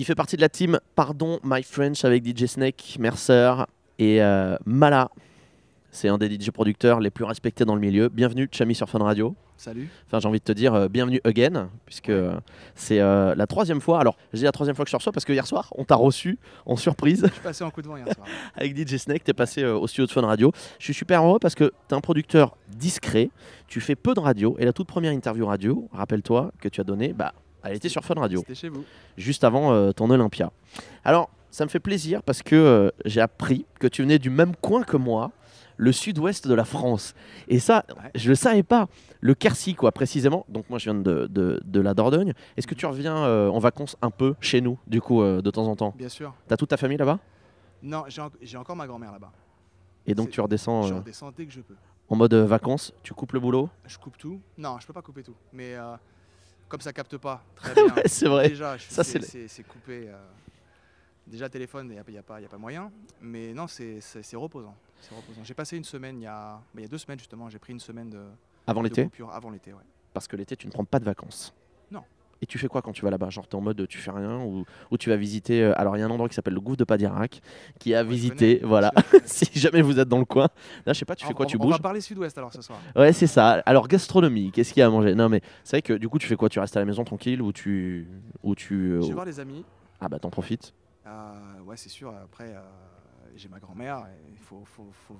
Il fait partie de la team Pardon My French avec DJ Snake, Mercer et euh, Mala. C'est un des DJ producteurs les plus respectés dans le milieu. Bienvenue, Chami sur Fun Radio. Salut. Enfin, j'ai envie de te dire euh, bienvenue again, puisque euh, c'est la troisième fois. Alors, je dis la troisième fois que je te reçois parce que hier soir, on t'a reçu en surprise. Je suis passé en coup de vent hier soir. Avec DJ Snake, t'es passé au studio de Fun Radio. Je suis super heureux parce que tu t'es un producteur discret, tu fais peu de radio, et la toute première interview radio, rappelle-toi, que tu as donné... bah, elle était sur Fun Radio. C'était chez vous. Juste avant euh, ton Olympia. Alors, ça me fait plaisir parce que euh, j'ai appris que tu venais du même coin que moi, le sud-ouest de la France. Et ça, je ne le savais pas. Le Quercy, quoi, précisément. Donc, moi, je viens de, la Dordogne. Est-ce que tu reviens euh, en vacances un peu chez nous, du coup, de temps en temps Bien sûr. T'as toute ta famille là-bas Non, j'ai encore ma grand-mère là-bas. Et donc, tu redescends Je redescends dès que je peux. En mode vacances, tu coupes le boulot Je coupe tout. Non, je peux pas couper tout. Mais comme ça capte pas. Très bien. c'est vrai. Déjà, ça, c'est, coupé. Euh, déjà, téléphone, il n'y a, pas moyen. Mais non, c'est, reposant. J'ai passé une semaine, il y, a, deux semaines justement, j'ai pris une semaine de. Avant l'été Avant l'été, oui. Parce que l'été, tu ne prends pas de vacances. Et tu fais quoi quand tu vas là-bas Genre, es en mode tu fais rien ou, tu vas visiter. Euh, alors, il y a un endroit qui s'appelle le gouffre de Padirac qui a à visité. voilà, si jamais vous êtes dans le coin. Là, je sais pas, tu fais quoi Tu bouges On va parler sud-ouest alors ce soir. Ouais, c'est ça. Alors, gastronomie, qu'est-ce qu'il y a à manger Non, mais c'est vrai que du coup, tu fais quoi Tu restes à la maison tranquille ou tu. Ou tu Je vais voir les amis. Ah, bah, t'en profites. Euh, ouais, c'est sûr. Après, euh, j'ai ma grand-mère. Il faut,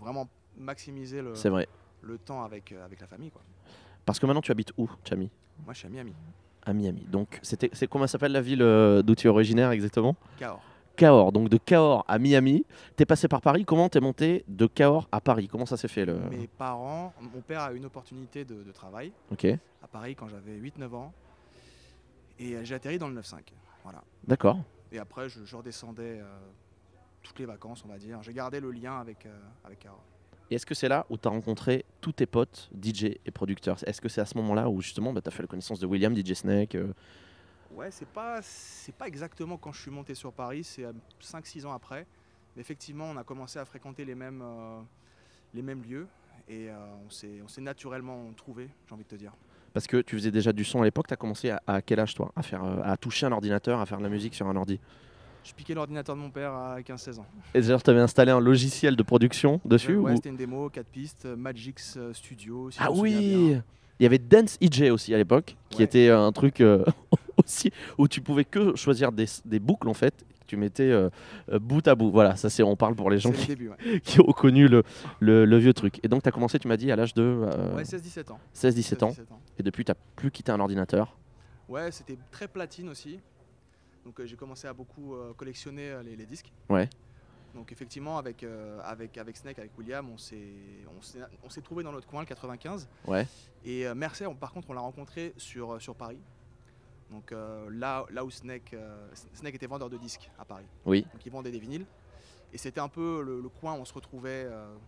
vraiment maximiser le, vrai. le temps avec, avec la famille. Quoi. Parce que maintenant, tu habites où, Chami Moi, je suis à Miami. Donc, c'était, c'est comment s'appelle la ville euh, d'où tu es originaire exactement Cahors. Cahors, donc de Cahors à Miami. tu es passé par Paris, comment es monté de Cahors à Paris Comment ça s'est fait le... Mes parents, mon père a une opportunité de, travail Ok. à Paris quand j'avais 8-9 ans et euh, j'ai atterri dans le 9-5. Voilà. D'accord. Et après, je, redescendais euh, toutes les vacances, on va dire. J'ai gardé le lien avec, avec Cahors. Et est-ce que c'est là où tu as rencontré tous tes potes, DJ et producteurs Est-ce que c'est à ce moment-là où justement bah, tu as fait la connaissance de William, DJ Snake euh Ouais, c'est pas, pas exactement quand je suis monté sur Paris, c'est 5-6 euh, ans après. effectivement, on a commencé à fréquenter les mêmes, euh, les mêmes lieux et on, s'est, naturellement trouvé, j'ai envie de te dire. Parce que tu faisais déjà du son à l'époque, tu as commencé à, à, quel âge toi à, faire, à toucher un ordinateur, à faire de la musique sur un ordi je piquais l'ordinateur de mon père à 15-16 ans. Et d'ailleurs, tu avais installé un logiciel de production dessus Ouais, c'était une démo, 4 pistes, euh, Magix euh, Studio. ah oui Il y avait Dance EJ aussi à l'époque, qui était euh, un truc aussi où tu pouvais que choisir des, boucles en fait. Tu mettais bout à bout. Voilà, ça c'est on parle pour les gens qui, ont connu le, vieux truc. Et donc tu as commencé, tu m'as dit, à l'âge de... ouais, 16-17 ans. 16-17 ans. ans. Et depuis, tu n'as plus quitté un ordinateur. Ouais, c'était très platine aussi. Donc euh, j'ai commencé à beaucoup euh, collectionner euh, les, disques. Ouais. Donc effectivement, avec, avec, avec Snake, avec William, on s'est trouvé dans notre coin, le 95. Ouais. Et Mercer, par contre, on l'a rencontré sur, sur Paris. Donc là, là où Snake, était vendeur de disques à Paris. Oui. Donc il vendait des vinyles. Et c'était un peu le, coin où on se retrouvait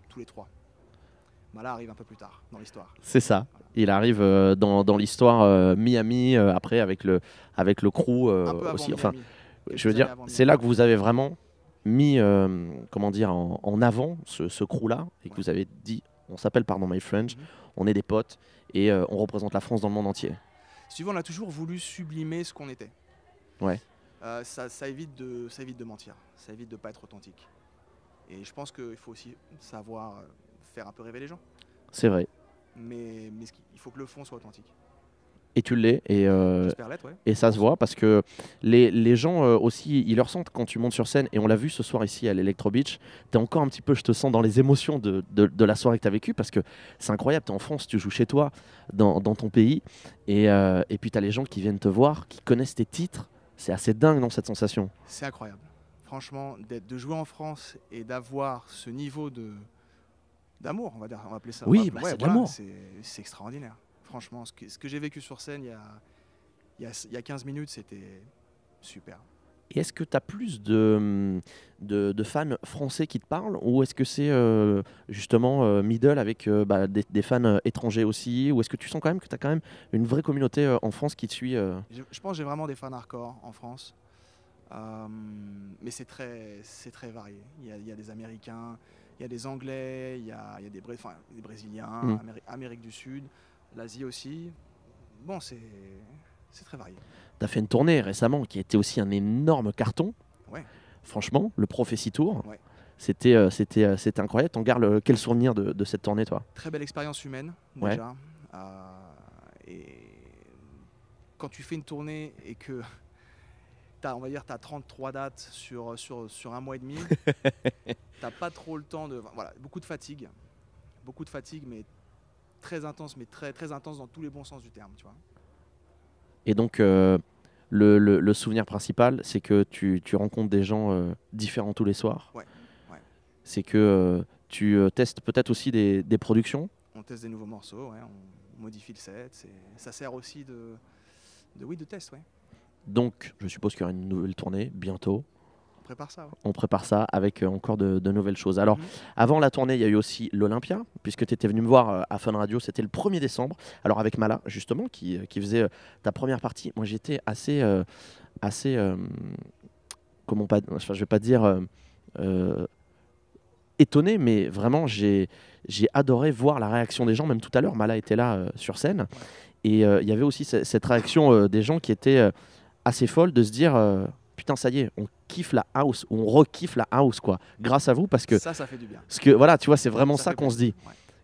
tous les trois. Mala bah arrive un peu plus tard dans l'histoire. C'est ça. Il arrive euh, dans, dans l'histoire euh, Miami euh, après avec le avec le crew aussi. Enfin, je veux dire, c'est là que vous avez vraiment mis comment dire en, en avant ce, ce, crew là et que vous avez dit on s'appelle pardon My French, mhm. on est des potes et on représente la France dans le monde entier. Suivant, on a toujours voulu sublimer ce qu'on était. Ouais. ça, ça évite de ça évite de mentir, ça évite de pas être authentique. Et je pense qu'il faut aussi savoir faire un peu rêver les gens. C'est vrai. Mais, il faut que le fond soit authentique et tu l'es et, euh, et ça se voit parce que les, gens euh, aussi ils le ressentent quand tu montes sur scène et on l'a vu ce soir ici à l'Electro Beach Tu es encore un petit peu je te sens dans les émotions de, la soirée que tu as vécue parce que c'est incroyable es en France tu joues chez toi dans, ton pays et, puis euh, et puis les gens qui viennent te voir qui connaissent tes titres c'est assez dingue dans cette sensation c'est incroyable franchement de jouer en France et d'avoir ce niveau de, d'amour, on va dire, on va appeler ça. Oui, bah, c'est C'est extraordinaire. Franchement, ce que, j'ai vécu sur scène il y a, il y a, 15 minutes, c'était super. Et est-ce que tu as plus de, de, fans français qui te parlent ou est-ce que c'est euh, justement euh, middle avec euh, bah, des, fans étrangers aussi Ou est-ce que tu sens quand même que tu as quand même une vraie communauté en France qui te suit je, pense que j'ai vraiment des fans hardcore en France. mais c'est très, c'est très varié. il y a des Américains, il y a des Anglais, il y a, des, Brésiliens, mm. Amérique du Sud, l'Asie aussi. Bon, c'est très varié. Tu as fait une tournée récemment qui était aussi un énorme carton. Franchement, le Prophecy Tour. Euh, euh, c'était incroyable. T'en gardes euh, quel souvenir de, cette tournée, toi Très belle expérience humaine, déjà. et quand tu fais une tournée et que on va dire, tu as 33 dates sur, sur, un mois et demi. t'as pas trop le temps de. beaucoup de fatigue. Beaucoup de fatigue, mais très intense, mais très, très intense dans tous les bons sens du terme, tu vois. Et donc, euh, le, souvenir principal, c'est que tu, rencontres des gens euh, différents tous les soirs. Ouais. C'est que euh, tu testes peut-être aussi des, productions. On teste des nouveaux morceaux, on modifie le set. Ça sert aussi de, de, oui, de test, ouais. Donc, je suppose qu'il y aura une nouvelle tournée bientôt. On prépare ça. On prépare ça avec euh, encore de, nouvelles choses. Alors, mhm. avant la tournée, il y a eu aussi l'Olympia, puisque tu étais venu me voir euh, à Fun Radio, c'était le 1er décembre. Alors, avec Mala, justement, qui, euh, faisait ta première partie, moi j'étais assez. assez comment pas. je vais pas dire. étonné, mais vraiment, j'ai adoré voir la réaction des gens. Même tout à l'heure, Mala était là sur scène. Et il y avait aussi cette réaction des gens qui étaient assez folle de se dire euh, putain ça y est on kiffe la house on re-kiffe la house quoi grâce à vous parce que ça ça fait du bien parce que voilà tu vois c'est vraiment ça, qu'on se dit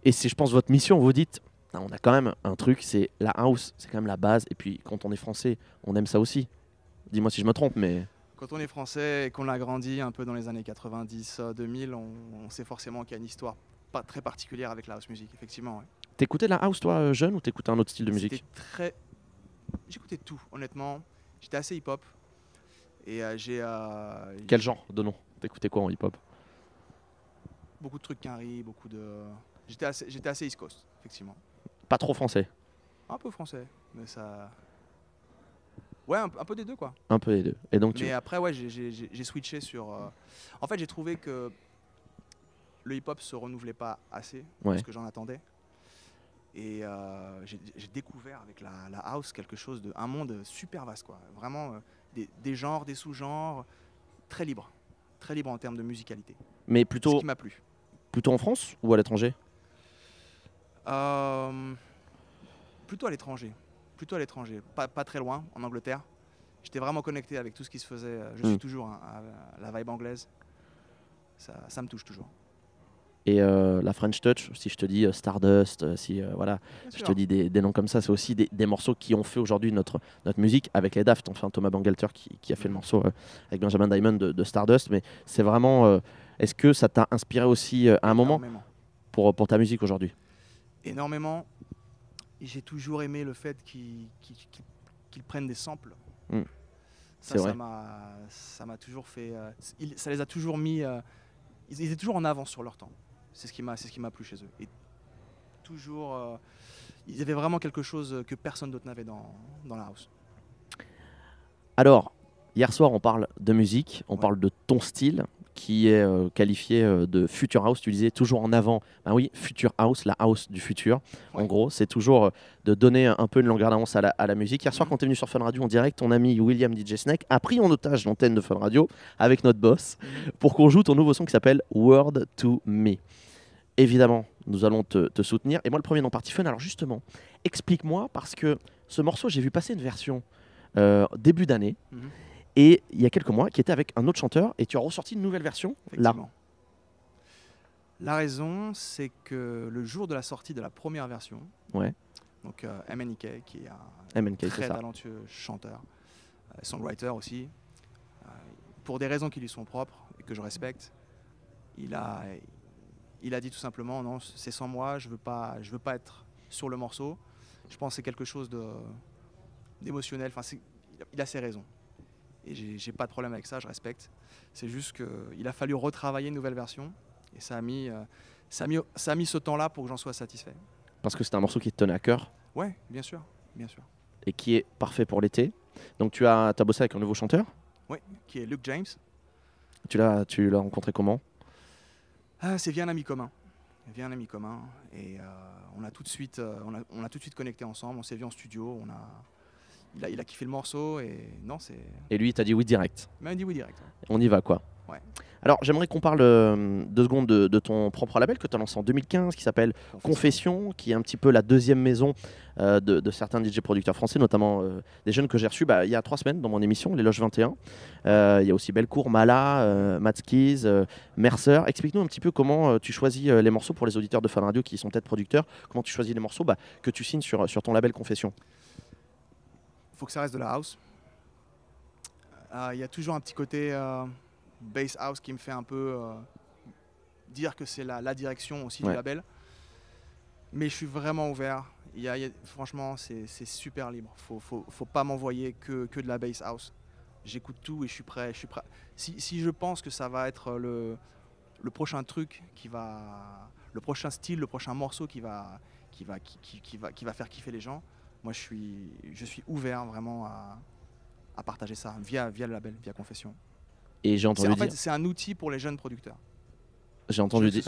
et c'est je pense votre mission vous dites on a quand même un truc c'est la house c'est quand même la base et puis quand on est français on aime ça aussi dis-moi si je me trompe mais quand on est français et qu'on a grandi un peu dans les années 90 2000 euh, on, sait forcément qu'il y a une histoire pas très particulière avec la house music effectivement T'écoutais la house toi euh, jeune ou t'écoutais un autre style de musique très j'écoutais tout honnêtement J'étais assez hip-hop. Et euh, j'ai. Euh, Quel genre de nom T'écoutais quoi en hip-hop Beaucoup de trucs Quinry, beaucoup de. J'étais assez, j'étais assez East Coast, effectivement. Pas trop français Un peu français, mais ça. Ouais, un, peu des deux, quoi. Un peu des deux. Et donc, Mais après, ouais, j'ai switché sur. Euh, en fait, j'ai trouvé que le hip-hop se renouvelait pas assez, parce que j'en attendais. Et euh, j'ai découvert avec la, house quelque chose de un monde super vaste, quoi. Vraiment euh, des, genres, des sous-genres, très libres très libre en termes de musicalité. Mais plutôt. Ce qui m'a plu. Plutôt en France ou à l'étranger euh, Plutôt à l'étranger. Plutôt à l'étranger. Pas, pas, très loin, en Angleterre. J'étais vraiment connecté avec tout ce qui se faisait. Je hmm. suis toujours hein, à la vibe anglaise. ça me touche toujours. Et euh, la French Touch, si je te dis euh, Stardust, euh, si voilà, je te dis des, noms comme ça, c'est aussi des, morceaux qui ont fait aujourd'hui notre, notre musique avec les Daft. Enfin, Thomas Bangalter qui, qui a fait le mhm. morceau avec Benjamin Diamond de, Stardust. Mais c'est vraiment. Est-ce que ça t'a inspiré aussi à un moment pour, pour ta musique aujourd'hui Énormément. J'ai toujours aimé le fait qu'ils prennent des samples. Hmm. C'est Ça, vrai. ça m'a toujours fait. ça les a toujours mis. ils étaient toujours en avance sur leur temps. C'est ce qui m'a, ce qui m'a plu chez eux. Et toujours, euh, ils avaient vraiment quelque chose que personne d'autre n'avait dans, dans la house. Alors, hier soir, on parle de musique, on parle de ton style qui est euh, qualifié euh, de Future House. Tu disais toujours en avant, ben oui, Future House, la house du futur. En gros, c'est toujours de donner un peu une longueur d'avance à la, à la, musique. Hier soir, mm. quand tu es venu sur Fun Radio en direct, ton ami William DJ Snake a pris en otage l'antenne de Fun Radio avec notre boss mm. pour qu'on joue ton nouveau son qui s'appelle Word to Me évidemment, nous allons te, soutenir. Et moi, le premier nom, parti Fun, alors justement, explique-moi, parce que ce morceau, j'ai vu passer une version euh, début d'année, mhm. et il y a quelques mois, qui était avec un autre chanteur, et tu as ressorti une nouvelle version, là. La raison, c'est que le jour de la sortie de la première version, ouais. donc euh, MNK, qui est un très talentueux chanteur, euh, songwriter aussi, pour des raisons qui lui sont propres et que je respecte, il a, il a dit tout simplement non, c'est sans moi, je veux pas, je veux pas être sur le morceau. Je pense que c'est quelque chose d'émotionnel. Enfin, il a ses raisons. Et j'ai pas de problème avec ça, je respecte. C'est juste qu'il a fallu retravailler une nouvelle version. Et euh, ça a mis, ça a mis, ce temps-là pour que j'en sois satisfait. Parce que c'est un morceau qui te tenait à cœur Ouais, bien sûr, bien sûr. Et qui est parfait pour l'été. Donc tu as, as bossé avec un nouveau chanteur Oui, qui est Luke James. Tu l'as rencontré comment ah, c'est via un ami commun. Via un ami commun. Et euh, on, a tout de suite, euh, on a, tout de suite connecté ensemble. On s'est vu en studio. On a... Il, a, il kiffé le morceau. Et non, c'est. Et lui, il t'a dit oui direct. Il m'a dit oui direct. On y va, quoi. Ouais. Alors, j'aimerais qu'on parle euh, deux secondes de, ton propre label que tu as lancé en 2015, qui s'appelle Confession, qui est un petit peu la deuxième maison euh, de, certains DJ producteurs français, notamment euh, des jeunes que j'ai reçus bah, il y a trois semaines dans mon émission, Les Loges 21. il y a aussi Bellecour, Mala, Matskiz, Mercer. Explique-nous un petit peu comment tu choisis les morceaux pour les auditeurs de Fan Radio qui sont peut-être producteurs. Comment tu choisis les morceaux bah, que tu signes sur, ton label Confession Il faut que ça reste de la house. Il y a toujours un petit côté Base house qui me fait un peu euh, dire que c'est la, direction aussi du label. Mais je suis vraiment ouvert. Il y franchement, c'est super libre. Faut, faut pas m'envoyer que, de la base house. J'écoute tout et je suis prêt. Je suis prêt. Si, je pense que ça va être le, prochain truc qui va, le prochain style, le prochain morceau qui va, qui va, qui, va, qui va faire kiffer les gens, moi je suis, ouvert vraiment à, à partager ça via, via le label, via Confession. Et j'ai entendu dire... c'est un outil pour les jeunes producteurs. J'ai entendu dire.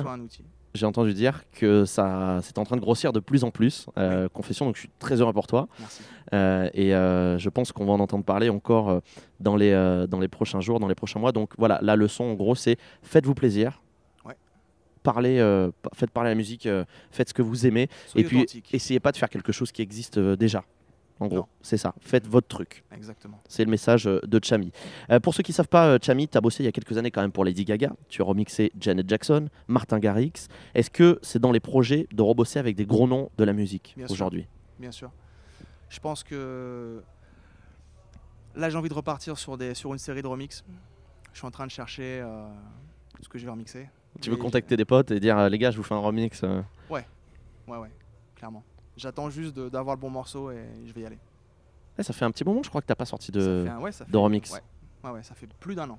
J'ai entendu dire que ça, c'est en train de grossir de plus en plus. Euh, confession, donc je suis très heureux pour toi. Euh, et euh, je pense qu'on va en entendre parler encore dans les dans les prochains jours, dans les prochains mois. Donc voilà, la leçon en gros, c'est faites-vous plaisir. Ouais. Parlez, faites parler la musique, faites ce que vous aimez, et puis essayez pas de faire quelque chose qui existe déjà. En gros, c'est ça. Faites votre truc. Exactement. C'est le message euh, de Chami. Euh, pour ceux qui ne savent pas, euh, Chami, tu as bossé il y a quelques années quand même pour Lady Gaga. Tu as remixé Janet Jackson, Martin Garrix. Est-ce que c'est dans les projets de rebosser avec des gros noms de la musique aujourd'hui Bien sûr. Je pense que là, j'ai envie de repartir sur, des, sur une série de remix. Je suis en train de chercher ce que je vais remixer. Tu veux contacter des potes et dire les gars, je vous fais un remix Ouais, ouais, ouais, clairement. J'attends juste d'avoir le bon morceau et je vais y aller. Eh, ça fait un petit moment, je crois que tu n'as pas sorti de, remix. Ouais. ça fait plus d'un an.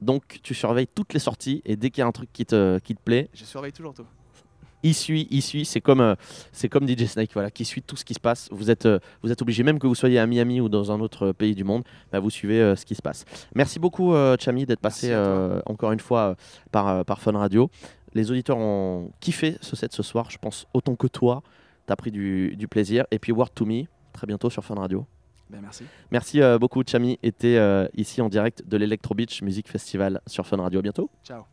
Donc tu surveilles toutes les sorties et dès qu'il y a un truc qui te, qui te plaît. Je surveille toujours tout. Il suit, il suit, c'est comme, euh, comme DJ Snake, voilà, qui suit tout ce qui se passe. Vous êtes, euh, vous êtes obligé, même que vous soyez à Miami ou dans un autre euh, pays du monde, bah, vous suivez ce qui se passe. Merci beaucoup, Chami, d'être passé encore une fois par, par Fun Radio. Les auditeurs ont kiffé ce set ce soir, je pense autant que toi. tu as pris du, plaisir. Et puis Word to Me, très bientôt sur Fun Radio. Ben, merci. Merci euh, beaucoup, Chami. était euh, ici en direct de l'Electro Beach Music Festival sur Fun Radio. bientôt. Ciao.